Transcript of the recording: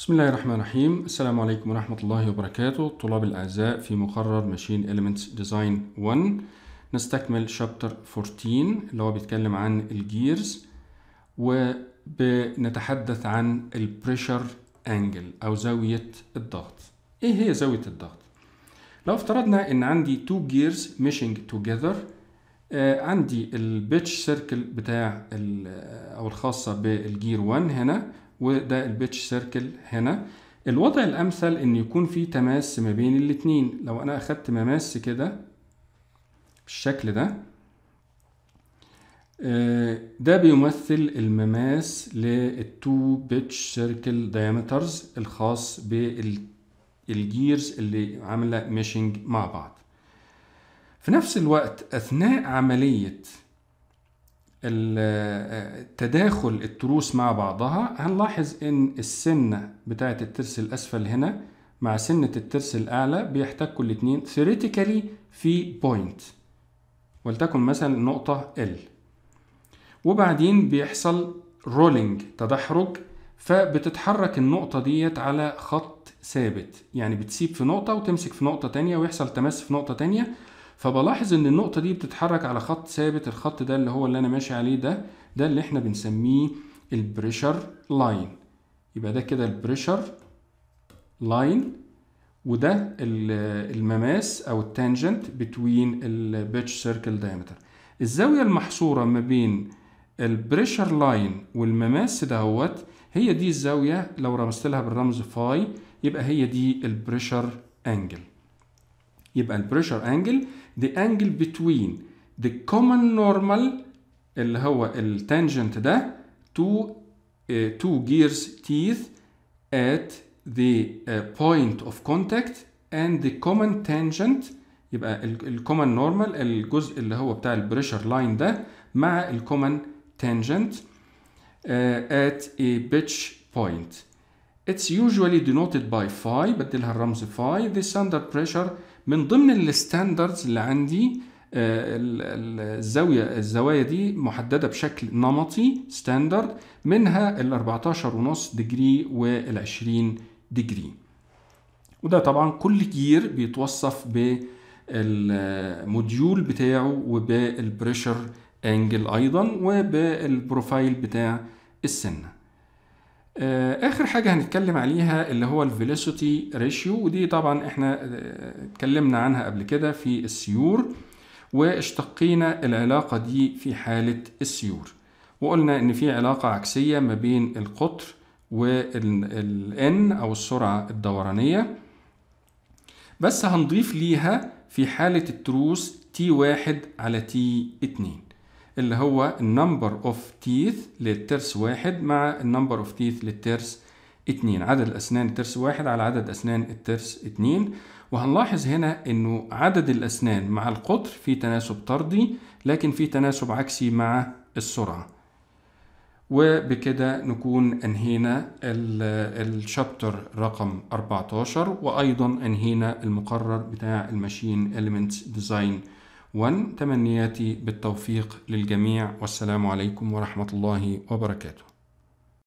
بسم الله الرحمن الرحيم السلام عليكم ورحمة الله وبركاته الطلاب الأعزاء في مقرر ماشين Elements Design 1 نستكمل شابتر 14 اللي هو بيتكلم عن الجيرز وبنتحدث عن البريشر انجل أو زاوية الضغط إيه هي زاوية الضغط؟ لو افترضنا إن عندي تو جيرز ميشنج توجذر عندي البيتش سيركل بتاع آه، أو الخاصة بالجير 1 هنا وده البيتش سيركل هنا الوضع الامثل ان يكون في تماس ما بين الاتنين لو انا اخدت مماس كده بالشكل ده آه، ده بيمثل المماس للتو بيتش سيركل دايمترز الخاص بالجيرز اللي عامله ميشنج مع بعض في نفس الوقت اثناء عمليه تداخل التروس مع بعضها هنلاحظ ان السنه بتاعه الترس الاسفل هنا مع سنه الترس الاعلى بيحتكوا الاثنين ثيريتيكالي في بوينت ولتكن مثلا نقطه ال وبعدين بيحصل رولينج تدحرج فبتتحرك النقطة ديت على خط ثابت يعني بتسيب في نقطة وتمسك في نقطة تانية ويحصل تماس في نقطة تانية فبلاحظ ان النقطة دي بتتحرك على خط ثابت الخط ده اللي هو اللي انا ماشي عليه ده ده اللي احنا بنسميه البريشر لاين يبقى ده كده البريشر لاين وده المماس او التانجنت بتوين البيتش سيركل دايمتر الزاوية المحصورة ما بين البريشر لاين والمماس دهوت هي دي الزاوية لو رمزت لها بالرمز فاي يبقى هي دي البريشر انجل يبقى pressure angle the angle between the common normal اللي هو التانجنت ده to two gears teeth at the point of contact and the common tangent يبقى الكومن نورمال الجزء اللي هو بتاع pressure line ده مع الكومن tangent at a pitch point. It's usually denoted by phi, but بدلها الرمز phi. This under pressure من ضمن الستاندردز اللي عندي آه، الزاوية الزوايا دي محددة بشكل نمطي ستاندرد منها ال 14 ونص ديجري وال 20 ديجري وده طبعا كل جير بيتوصف بالموديول بتاعه وبالبريشر انجل ايضا وبالبروفايل بتاع السنه آه، اخر حاجه هنتكلم عليها اللي هو Velocity Ratio ودي طبعا احنا آه، اتكلمنا عنها قبل كده في السيور واشتقينا العلاقه دي في حاله السيور وقلنا ان في علاقه عكسيه ما بين القطر والـ N او السرعه الدورانيه بس هنضيف ليها في حاله التروس T1 على t T2 اللي هو number اوف تيث للترس واحد مع number اوف تيث للترس اتنين عدد الأسنان الترس واحد على عدد أسنان الترس اتنين وهنلاحظ هنا أنه عدد الأسنان مع القطر في تناسب طردي لكن في تناسب عكسي مع السرعة وبكده نكون أنهينا الشابتر رقم 14 وأيضا أنهينا المقرر بتاع الماشين Elements Design وتمنياتي بالتوفيق للجميع والسلام عليكم ورحمة الله وبركاته